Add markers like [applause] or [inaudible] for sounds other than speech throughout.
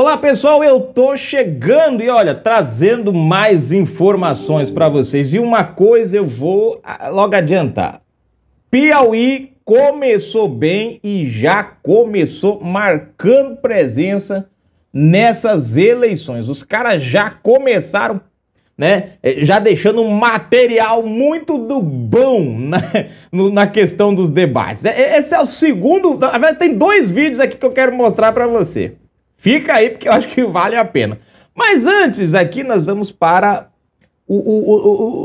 Olá pessoal, eu tô chegando e olha, trazendo mais informações para vocês. E uma coisa eu vou ah, logo adiantar. Piauí começou bem e já começou marcando presença nessas eleições. Os caras já começaram, né? Eh, já deixando um material muito do bom [laughs] na, na questão dos debates. É, é, esse é o segundo. Na verdade, tem dois vídeos aqui que eu quero mostrar para você. Fica aí porque eu acho que vale a pena. Mas antes, aqui nós vamos para o. o,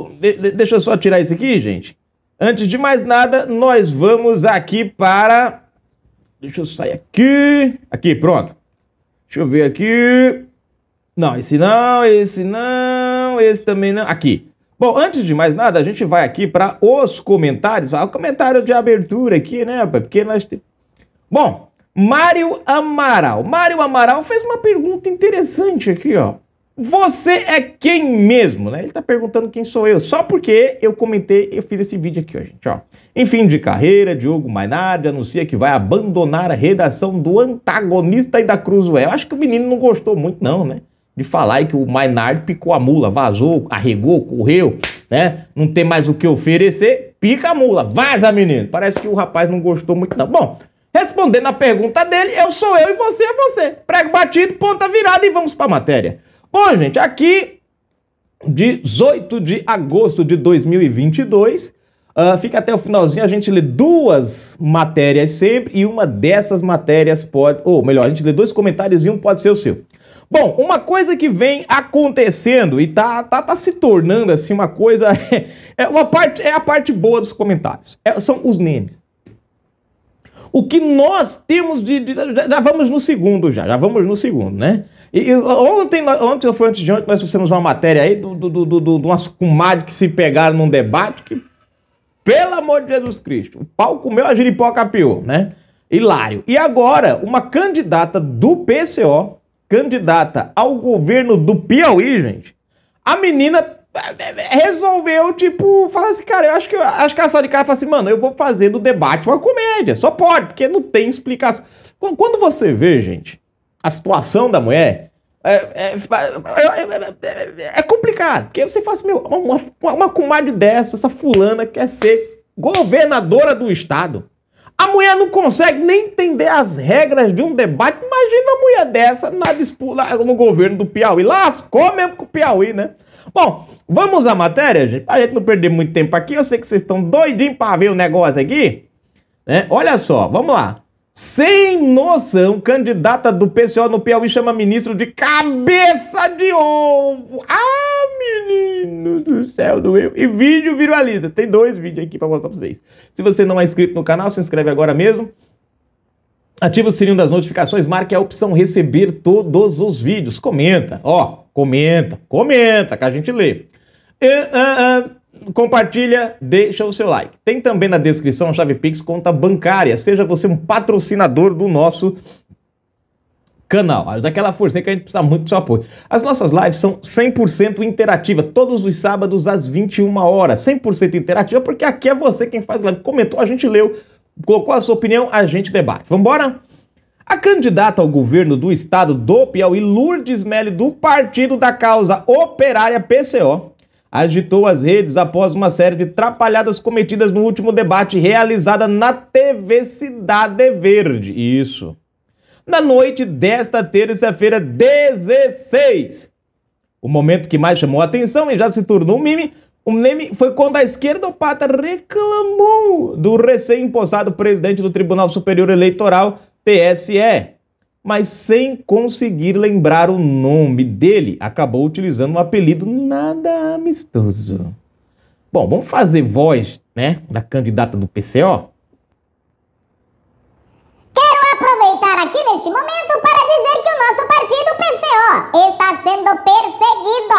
o, o de, de, deixa eu só tirar isso aqui, gente. Antes de mais nada, nós vamos aqui para. Deixa eu sair aqui. Aqui, pronto. Deixa eu ver aqui. Não, esse não, esse não, esse também não. Aqui. Bom, antes de mais nada, a gente vai aqui para os comentários. Ah, o comentário de abertura aqui, né, Porque nós. Te... Bom, Mário Amaral. Mário Amaral fez uma pergunta interessante aqui, ó. Você é quem mesmo, né? Ele tá perguntando quem sou eu, só porque eu comentei, eu fiz esse vídeo aqui, ó, gente, ó. Em fim de carreira, Diogo Mainardi anuncia que vai abandonar a redação do antagonista e da Cruzuel. Acho que o menino não gostou muito não, né? De falar aí que o Mainardi picou a mula, vazou, arregou, correu, né? Não tem mais o que oferecer, pica a mula, vaza, menino. Parece que o rapaz não gostou muito não. Bom, Respondendo a pergunta dele, eu sou eu e você é você. Prego batido, ponta virada e vamos para a matéria. Bom, gente, aqui, 18 de agosto de 2022, uh, ah, fica até o finalzinho, a gente lê duas matérias sempre e uma dessas matérias pode... Ou melhor, a gente lê dois comentários e um pode ser o seu. Bom, uma coisa que vem acontecendo e tá, tá, tá se tornando assim uma coisa. [laughs] É, é, uma parte, é a parte boa dos comentários. É, são os memes. O que nós temos de. de já vamos no segundo, já, já vamos no segundo, né? E, e ontem, ontem foi antes de ontem, nós fizemos uma matéria aí do, do, do, do, de umas comadres que se pegaram num debate que, pelo amor de Jesus Cristo, o pau comeu, a giripoca piou, né? Hilário. E agora, uma candidata do PCO, candidata ao governo do Piauí, gente, a menina resolveu, tipo, falar assim, cara, eu acho que, acho que a sala de cara fala assim, mano, eu vou fazer do debate uma comédia. Só pode, porque não tem explicação. Quando você vê, gente, a situação da mulher, é é é, é, é, é, é complicado. Porque você fala assim, meu, uma, uma, uma comadre dessa, essa fulana quer ser governadora do estado. A mulher não consegue nem entender as regras de um debate. Imagina uma mulher dessa na disputa no governo do Piauí. Lascou mesmo com o Piauí, né? Bom, vamos à matéria, gente. Pra gente não perder muito tempo aqui, eu sei que vocês estão doidinhos para ver o negócio aqui. Né? Olha só, vamos lá. Sem noção, candidata do PCO no Piauí chama ministro de cabeça de ovo. Ah, menino do céu do eu. E vídeo viraliza. Tem dois vídeos aqui para mostrar para vocês. Se você não é inscrito no canal, se inscreve agora mesmo. Ativa o sininho das notificações, marque a opção receber todos os vídeos. Comenta, ó, comenta, comenta, que a gente lê. E, uh, uh compartilha, deixa o seu like. Tem também na descrição a chave Pix conta bancária. Seja você um patrocinador do nosso canal. Daquela aquela forcinha que a gente precisa muito do seu apoio. As nossas lives são 100% interativa, todos os sábados às 21 horas. 100% interativa porque aqui é você quem faz live. Comentou, a gente leu, colocou a sua opinião, a gente debate. Vamos embora? A candidata ao governo do estado do Piauí, Lourdes Melli, do Partido da Causa Operária PCO, agitou as redes após uma série de trapalhadas cometidas no último debate realizada na TV Cidade Verde. Isso. Na noite desta terça-feira, 16. O momento que mais chamou a atenção e já se tornou um meme, um meme foi quando a esquerdopata reclamou do recém-impostado presidente do Tribunal Superior Eleitoral, TSE, mas sem conseguir lembrar o nome dele, acabou utilizando um apelido nada amistoso. Bom, vamos fazer voz, né, da candidata do PCO? Quero aproveitar aqui neste momento para dizer que o nosso partido PCO está sendo perseguido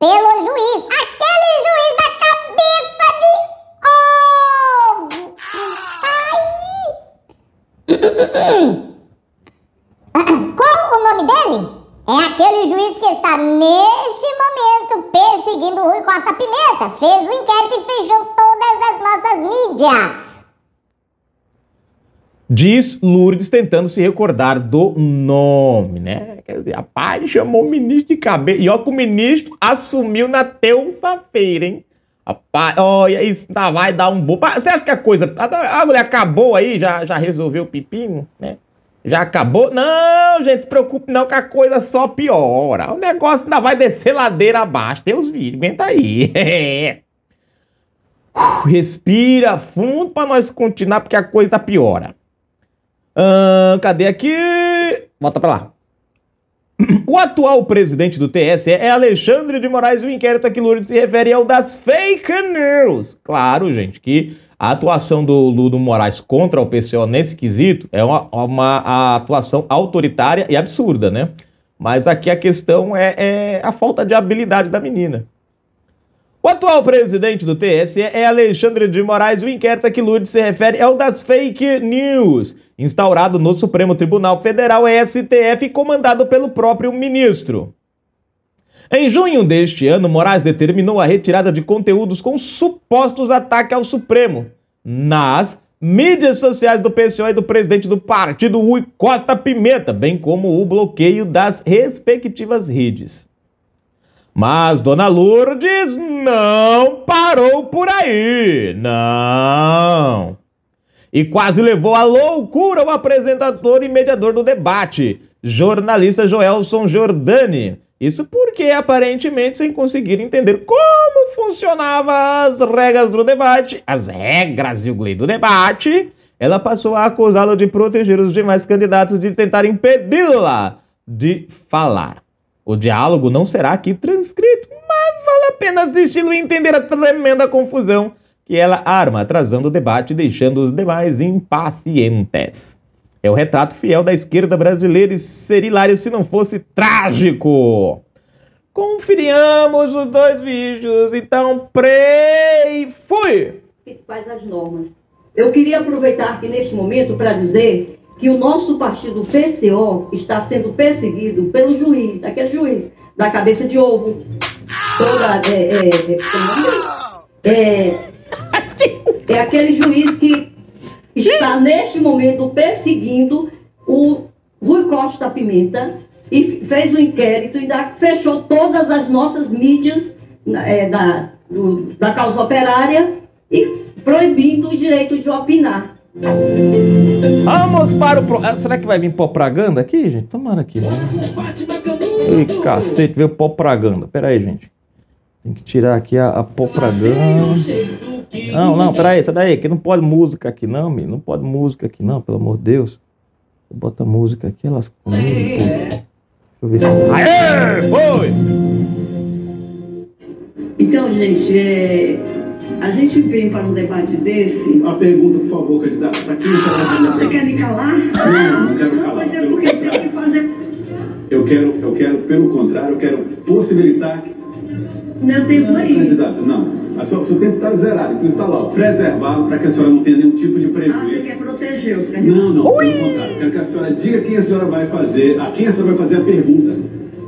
pelo juiz, aquele juiz da cabeça de ovo. Ai! [laughs] Qual o nome dele? É aquele juiz que está neste momento perseguindo Rui Costa Pimenta. Fez o inquérito e fechou todas as nossas mídias. Diz Lourdes tentando se recordar do nome, né? Quer dizer, a pai chamou o ministro de cabelo. E ó, que o ministro assumiu na terça-feira, hein? Rapaz, olha, isso tá, vai dar um bom. Você acha que a coisa. A, a mulher acabou aí, já, já resolveu o pepino, né? Já acabou? Não, gente, se preocupe não que a coisa só piora. O negócio ainda vai descer ladeira abaixo. Tem os vídeos, aguenta aí. [laughs] Respira fundo para nós continuar, porque a coisa piora. cadê aqui? Volta para lá. O atual presidente do TSE é Alexandre de Moraes e o inquérito a que Lourdes se refere é o das fake news. Claro, gente, que a atuação do Ludo Moraes contra o PCO nesse quesito é uma, uma atuação autoritária e absurda, né? Mas aqui a questão é, é a falta de habilidade da menina. O atual presidente do TSE é Alexandre de Moraes. O inquérito que Lude se refere é o das fake news, instaurado no Supremo Tribunal Federal STF e comandado pelo próprio ministro. Em junho deste ano, Moraes determinou a retirada de conteúdos com supostos ataques ao Supremo nas mídias sociais do PCO e do presidente do partido, Rui Costa Pimenta, bem como o bloqueio das respectivas redes. Mas Dona Lourdes não parou por aí, não. E quase levou à loucura o apresentador e mediador do debate, jornalista Joelson Jordani, isso porque aparentemente sem conseguir entender como funcionavam as regras do debate, as regras e o glee do debate, ela passou a acusá-lo de proteger os demais candidatos de tentar impedi-la de falar. O diálogo não será aqui transcrito, mas vale a pena assisti-lo e entender a tremenda confusão que ela arma, atrasando o debate e deixando os demais impacientes. É o retrato fiel da esquerda brasileira e hilário se não fosse trágico. Confiriamos os dois vídeos, então prei e fui! Quais as normas? Eu queria aproveitar aqui neste momento para dizer que o nosso partido PCO está sendo perseguido pelo juiz, aquele é juiz da cabeça de ovo. Toda. É, é, é, é, é, [laughs] é aquele juiz que está neste momento perseguindo o Rui Costa Pimenta e fez o um inquérito e fechou todas as nossas mídias é, da, do, da causa operária e proibindo o direito de opinar. Vamos para o. Pro... Ah, será que vai vir propaganda aqui, gente? Tomara aqui. Ei, cacete, veio propaganda. Pera aí, gente. Tem que tirar aqui a, a propaganda. Não, não, peraí, sai daí, que não pode música aqui não, menino. Não pode música aqui não, pelo amor de Deus. Bota música aqui, elas comem. Deixa eu ver se. Aê! Foi! Então, gente, é... a gente vem para um debate desse. A pergunta, por favor, candidato. Para quem você ah, Você quer me calar? Não, não quero ah, não, calar. Mas é porque tenho que fazer. Eu quero, eu quero, pelo contrário, eu quero possibilitar. Não tem por aí. Candidato, não. A o seu tempo está zerado, então está lá, ó, preservado para que a senhora não tenha nenhum tipo de prejuízo. Ah, você quer proteger os carregadores? Não, não, Ui! pelo contrário. Quero que a senhora diga quem a senhora vai fazer, a quem a senhora vai fazer a pergunta.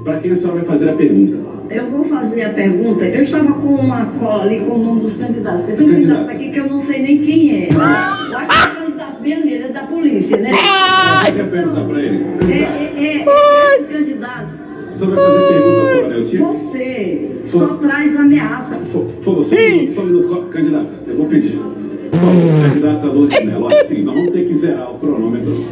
Para quem a senhora vai fazer a pergunta? Eu vou fazer a pergunta. Eu estava com uma cola ali com o nome dos candidatos. Tem candidato aqui que eu não sei nem quem é. Ah! O candidato Beleza da polícia, né? Ah! Você quer perguntar para ele? É, é, é, é, é, os candidatos. é, é, vai fazer pergunta meu time? Você só traz ameaça. Foi, foi Sim. Só um minuto, eu vou pedir. Candidata Lourdes Mello, é sim, nós vamos ter que zerar o cronômetro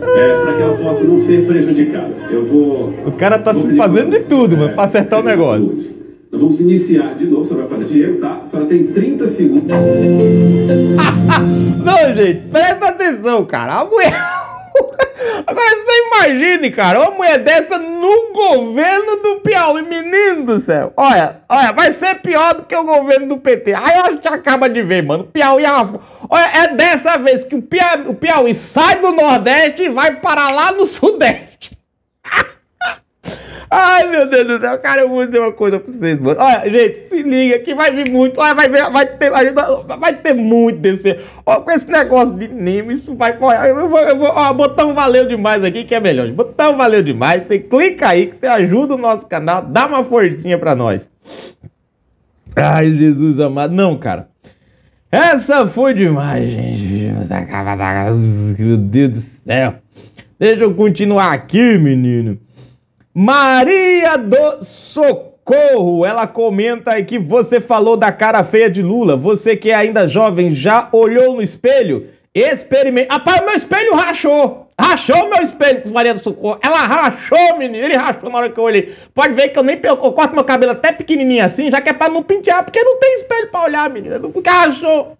é, para que ela possa não ser prejudicada. Eu vou. O cara tá se fazendo de tudo, mano, é, para acertar o negócio. Luz. vamos iniciar de novo, você vai fazer dinheiro, tá? A senhora tem 30 segundos. [laughs] não, gente, presta atenção, cara. A mulher. Agora você imagine, cara, uma mulher dessa no governo do Piauí, menino do céu. Olha, olha, vai ser pior do que o governo do PT. Aí a gente acaba de ver, mano. Piauí é uma... Olha, é dessa vez que o Piauí, o Piauí sai do Nordeste e vai parar lá no Sudeste. [laughs] Ai, meu Deus do céu, cara, eu vou dizer uma coisa pra vocês, mano. Olha, gente, se liga que vai vir muito. Olha, vai, ver, vai, ter, vai, vai ter muito desse. Ó, com esse negócio de anime, isso vai. Olha, eu vou, eu vou, ó, botão valeu demais aqui que é melhor. Botão valeu demais. Você clica aí que você ajuda o nosso canal, dá uma forcinha pra nós. Ai, Jesus amado. Não, cara. Essa foi demais, gente. Meu Deus do céu. Deixa eu continuar aqui, menino. Maria do Socorro, ela comenta aí que você falou da cara feia de Lula. Você que é ainda jovem já olhou no espelho? Experimento. Rapaz, meu espelho rachou. Rachou meu espelho Maria do Socorro. Ela rachou, menino. Ele rachou na hora que eu olhei. Pode ver que eu nem eu corto meu cabelo até pequenininho assim, já que é pra não pentear, porque não tem espelho pra olhar, menina. Porque rachou.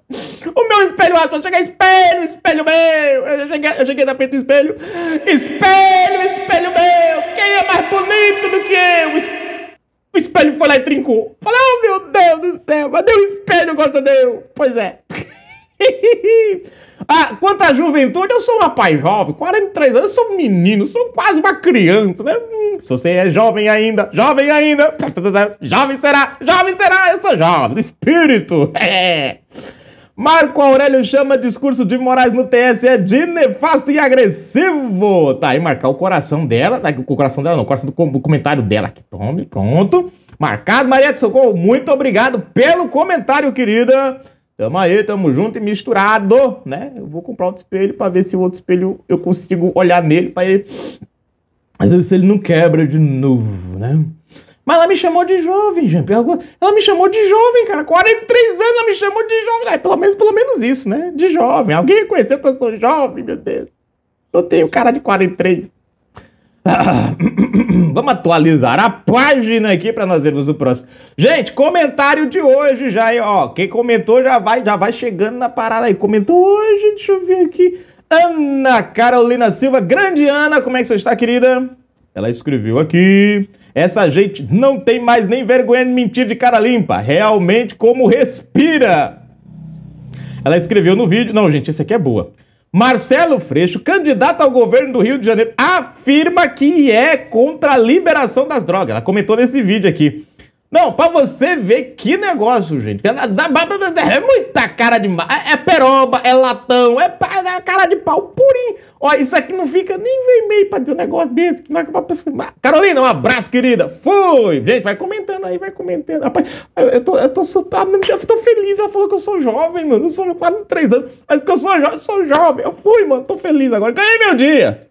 O meu espelho rachou. Cheguei espelho, espelho meu. Eu cheguei, eu cheguei na frente do espelho. Espelho, espelho meu. Quem é mais bonito do que eu? O espelho foi lá e trincou. Falei, oh meu Deus do céu, mas deu um espelho, gosta deu. Pois é. [laughs] ah, quanto à juventude, eu sou um rapaz jovem, 43 anos, eu sou um menino, sou quase uma criança, né? Hum, se você é jovem ainda, jovem ainda, [laughs] jovem será, jovem será, eu sou jovem, espírito, [laughs] é. Marco Aurélio chama discurso de Moraes no TSE de nefasto e agressivo. Tá aí marcar o coração dela, tá, o coração dela não, o coração do comentário dela aqui. Tome, pronto. Marcado, Maria de Socorro, muito obrigado pelo comentário, querida. Tamo aí, tamo junto e misturado, né? Eu vou comprar outro espelho para ver se o outro espelho eu consigo olhar nele para ele. Às vezes ele não quebra de novo, né? Mas ela me chamou de jovem, gente. Ela me chamou de jovem, cara. 43 anos ela me chamou de jovem. É, pelo, menos, pelo menos isso, né? De jovem. Alguém reconheceu que eu sou jovem, meu Deus. Eu tenho cara de 43. [coughs] Vamos atualizar a página aqui para nós vermos o próximo. Gente, comentário de hoje já, ó. Quem comentou já vai, já vai chegando na parada aí. Comentou hoje, deixa eu ver aqui. Ana Carolina Silva, grande Ana, como é que você está, querida? Ela escreveu aqui. Essa gente não tem mais nem vergonha de mentir de cara limpa. Realmente como respira. Ela escreveu no vídeo. Não, gente, essa aqui é boa. Marcelo Freixo, candidato ao governo do Rio de Janeiro, afirma que é contra a liberação das drogas. Ela comentou nesse vídeo aqui. Não, pra você ver que negócio, gente. É muita cara de mar. É, é peroba, é latão, é, é cara de pau purinho. Ó, isso aqui não fica nem vermelho pra dizer um negócio desse. Que não é pra... Carolina, um abraço, querida. Fui! Gente, vai comentando aí, vai comentando. Rapaz, eu tô, eu tô surtado, ah, eu tô feliz. Ela falou que eu sou jovem, mano. Eu sou quase 3 anos. Mas que eu sou, jo sou jovem. Eu fui, mano. Tô feliz agora. Ganhei meu dia.